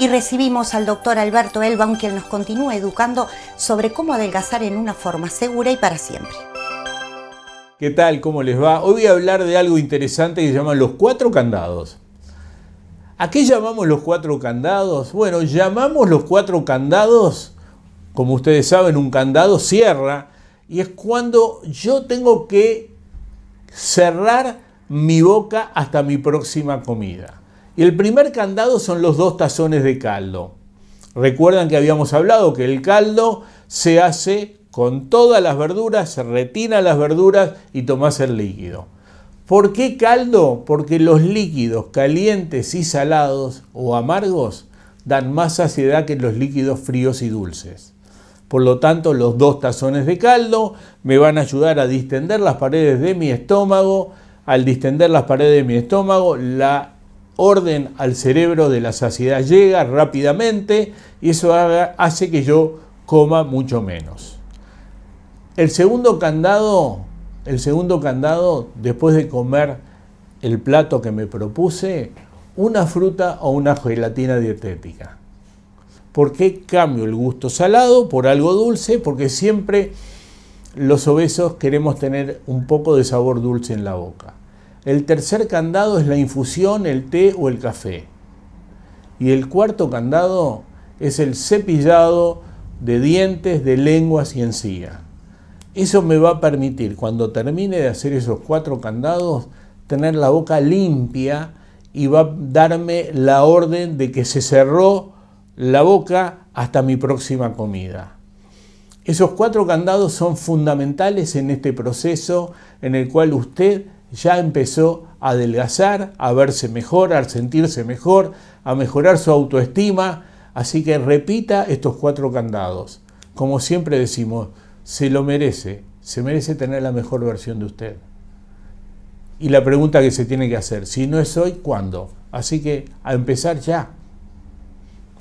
y recibimos al doctor Alberto elba quien nos continúa educando sobre cómo adelgazar en una forma segura y para siempre. ¿Qué tal? ¿Cómo les va? Hoy voy a hablar de algo interesante que se llaman los cuatro candados. ¿A qué llamamos los cuatro candados? Bueno, llamamos los cuatro candados, como ustedes saben, un candado cierra y es cuando yo tengo que cerrar mi boca hasta mi próxima comida el primer candado son los dos tazones de caldo. Recuerdan que habíamos hablado que el caldo se hace con todas las verduras, se retina las verduras y tomas el líquido. ¿Por qué caldo? Porque los líquidos calientes y salados o amargos dan más saciedad que los líquidos fríos y dulces. Por lo tanto, los dos tazones de caldo me van a ayudar a distender las paredes de mi estómago. Al distender las paredes de mi estómago, la orden al cerebro de la saciedad llega rápidamente y eso hace que yo coma mucho menos. El segundo candado, el segundo candado después de comer el plato que me propuse, una fruta o una gelatina dietética. ¿Por qué cambio el gusto salado por algo dulce? Porque siempre los obesos queremos tener un poco de sabor dulce en la boca. El tercer candado es la infusión, el té o el café. Y el cuarto candado es el cepillado de dientes, de lenguas y encía. Eso me va a permitir, cuando termine de hacer esos cuatro candados, tener la boca limpia y va a darme la orden de que se cerró la boca hasta mi próxima comida. Esos cuatro candados son fundamentales en este proceso en el cual usted ya empezó a adelgazar, a verse mejor, a sentirse mejor, a mejorar su autoestima. Así que repita estos cuatro candados. Como siempre decimos, se lo merece, se merece tener la mejor versión de usted. Y la pregunta que se tiene que hacer, si no es hoy, ¿cuándo? Así que a empezar ya.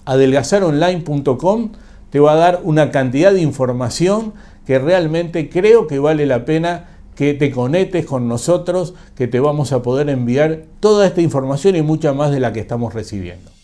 Adelgazaronline.com te va a dar una cantidad de información que realmente creo que vale la pena que te conectes con nosotros, que te vamos a poder enviar toda esta información y mucha más de la que estamos recibiendo.